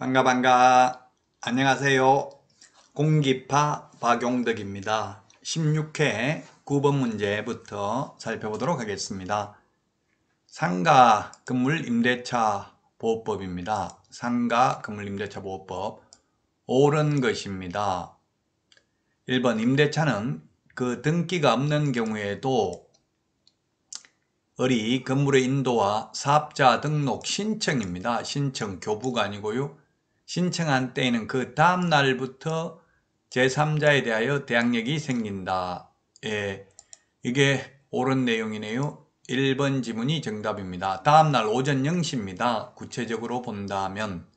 반가 반가 안녕하세요 공기파 박용덕입니다 16회 9번 문제부터 살펴보도록 하겠습니다 상가 건물 임대차 보호법입니다 상가 건물 임대차 보호법 옳은 것입니다 1번 임대차는 그 등기가 없는 경우에도 을이 건물의 인도와 사업자 등록 신청입니다. 신청 교부가 아니고요. 신청한 때에는 그 다음 날부터 제3자에 대하여 대항력이 생긴다. 예, 이게 옳은 내용이네요. 1번 지문이 정답입니다. 다음 날 오전 0시입니다. 구체적으로 본다면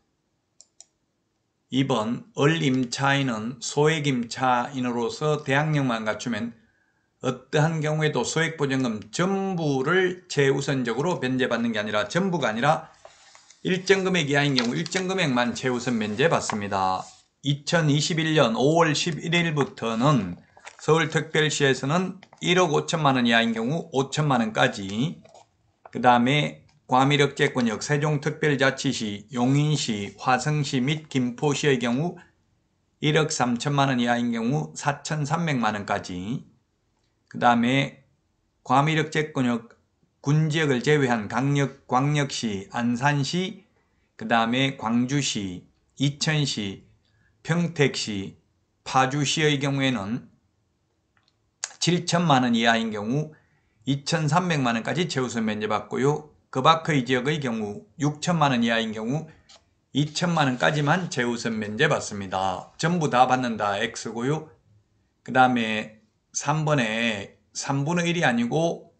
2번 을임차인은 소액임차인으로서 대항력만 갖추면 어떠한 경우에도 소액보증금 전부를 최우선적으로 변제받는 게 아니라 전부가 아니라 일정 금액 이하인 경우 일정 금액만 최우선 면제받습니다. 2021년 5월 11일부터는 서울특별시에서는 1억 5천만 원 이하인 경우 5천만 원까지 그 다음에 과밀억제권역 세종특별자치시, 용인시, 화성시 및 김포시의 경우 1억 3천만 원 이하인 경우 4,300만 원까지 그 다음에 과밀억제권역 군 지역을 제외한 강력, 광역시, 안산시, 그 다음에 광주시, 이천시, 평택시, 파주시의 경우에는 7천만 원 이하인 경우 2,300만 원까지 최우선 면제받고요. 그 밖의 지역의 경우 6천만 원 이하인 경우 2천만 원까지만 최우선 면제받습니다. 전부 다 받는다 X고요. 그 다음에 3번에 3분의 1이 아니고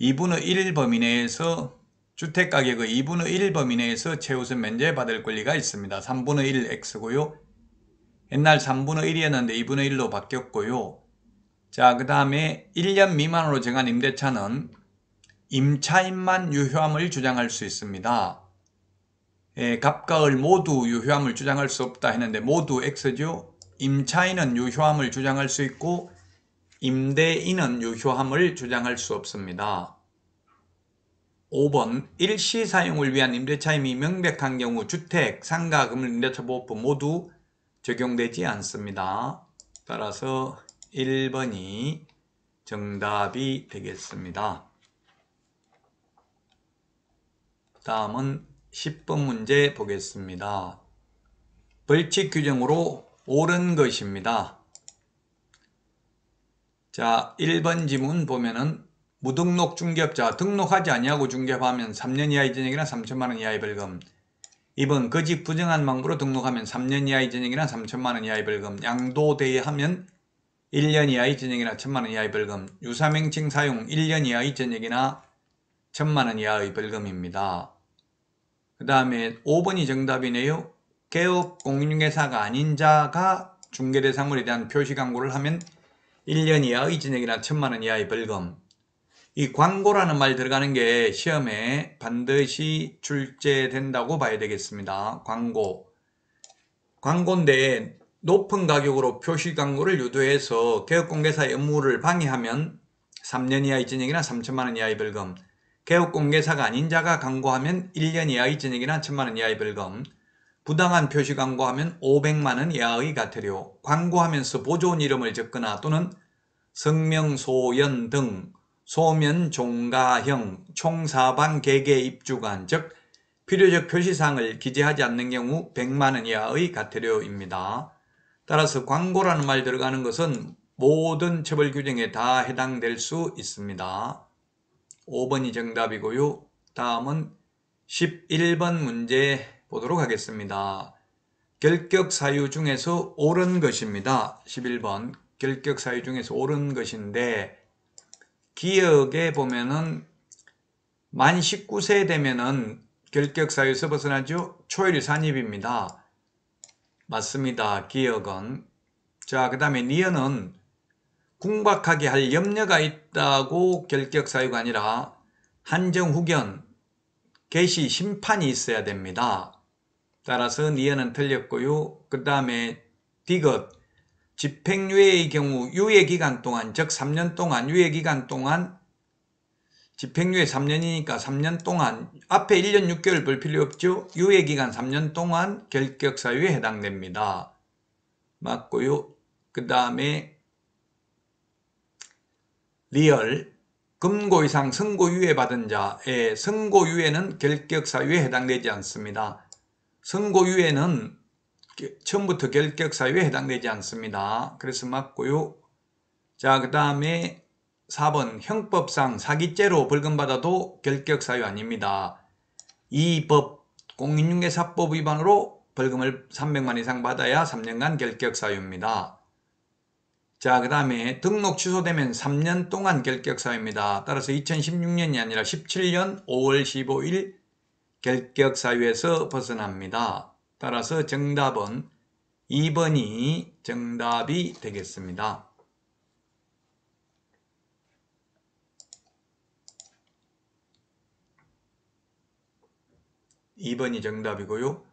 2분의 1 범위 내에서 주택가격의 2분의 1 범위 내에서 최우선 면제받을 권리가 있습니다. 3분의 1 X고요. 옛날 3분의 1이었는데 2분의 1로 바뀌었고요. 자, 그 다음에 1년 미만으로 정한 임대차는 임차인만 유효함을 주장할 수 있습니다. 예, 갑과을 모두 유효함을 주장할 수 없다 했는데 모두 X죠. 임차인은 유효함을 주장할 수 있고 임대인은 유효함을 주장할 수 없습니다. 5번 일시 사용을 위한 임대차임이 명백한 경우 주택, 상가, 금을 임대차 보호법 모두 적용되지 않습니다. 따라서 1번이 정답이 되겠습니다. 다음은 10번 문제 보겠습니다. 벌칙 규정으로 옳은 것입니다. 자 1번 지문 보면은 무등록 중개업자 등록하지 아니하고 중개업하면 3년 이하의 전역이나 3천만원 이하의 벌금 2번 거짓 부정한 망부로 등록하면 3년 이하의 전역이나 3천만원 이하의 벌금 양도대여하면 1년 이하의 전역이나 1천만원 이하의 벌금 유사명칭 사용 1년 이하의 전역이나 1천만원 이하의 벌금입니다. 그 다음에 5번이 정답이네요. 개업 공인중개사가 아닌 자가 중개대상물에 대한 표시 광고를 하면 1년 이하의 징액이나1 천만원 이하의 벌금 이 광고라는 말 들어가는 게 시험에 반드시 출제된다고 봐야 되겠습니다. 광고 광고인데 높은 가격으로 표시 광고를 유도해서 개업공개사의 업무를 방해하면 3년 이하의 징액이나 3천만원 이하의 벌금 개업공개사가 아닌 자가 광고하면 1년 이하의 징액이나 1천만원 이하의 벌금 부당한 표시 광고하면 500만원 이하의 과태료, 광고하면서 보조원 이름을 적거나 또는 성명소연 등 소면 종가형 총사방 개개 입주관 즉 필요적 표시사항을 기재하지 않는 경우 100만원 이하의 과태료입니다. 따라서 광고라는 말 들어가는 것은 모든 처벌 규정에 다 해당될 수 있습니다. 5번이 정답이고요. 다음은 11번 문제 보도록 하겠습니다. 결격사유 중에서 옳은 것입니다. 11번 결격사유 중에서 옳은 것인데 기억에 보면은 만 19세 되면은 결격사유에서 벗어나죠. 초일 산입입니다. 맞습니다. 기억은 자, 그 다음에 니어은 궁박하게 할 염려가 있다고 결격사유가 아니라 한정후견, 개시, 심판이 있어야 됩니다. 따라서 니은은 틀렸고요. 그 다음에 디귿 집행유예의 경우 유예기간 동안 즉 3년 동안 유예기간 동안 집행유예 3년이니까 3년 동안 앞에 1년 6개월 볼 필요 없죠. 유예기간 3년 동안 결격사유에 해당됩니다. 맞고요. 그 다음에 리얼 금고 이상 선고유예 받은 자의 선고유예는 결격사유에 해당되지 않습니다. 선고유예는 처음부터 결격사유에 해당되지 않습니다. 그래서 맞고요. 자, 그 다음에 4번 형법상 사기죄로 벌금받아도 결격사유 아닙니다. 이법 공인중개사법 위반으로 벌금을 300만 이상 받아야 3년간 결격사유입니다. 자, 그 다음에 등록 취소되면 3년 동안 결격사유입니다. 따라서 2016년이 아니라 17년 5월 15일 결격 사유에서 벗어납니다. 따라서 정답은 2번이 정답이 되겠습니다. 2번이 정답이고요.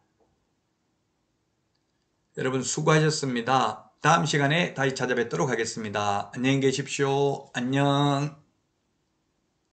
여러분 수고하셨습니다. 다음 시간에 다시 찾아뵙도록 하겠습니다. 안녕히 계십시오. 안녕.